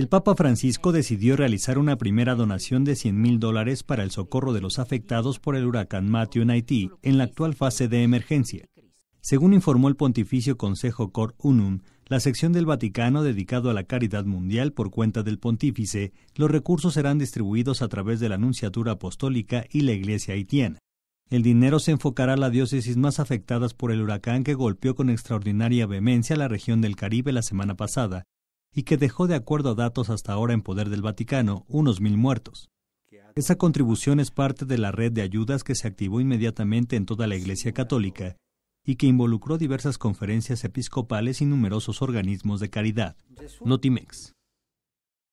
el Papa Francisco decidió realizar una primera donación de 100 mil dólares para el socorro de los afectados por el huracán Matthew en Haití, en la actual fase de emergencia. Según informó el Pontificio Consejo Cor Unum, la sección del Vaticano dedicado a la caridad mundial por cuenta del pontífice, los recursos serán distribuidos a través de la Nunciatura Apostólica y la Iglesia haitiana. El dinero se enfocará a las diócesis más afectadas por el huracán que golpeó con extraordinaria vehemencia la región del Caribe la semana pasada y que dejó, de acuerdo a datos hasta ahora en poder del Vaticano, unos mil muertos. Esa contribución es parte de la red de ayudas que se activó inmediatamente en toda la Iglesia Católica y que involucró diversas conferencias episcopales y numerosos organismos de caridad. Notimex.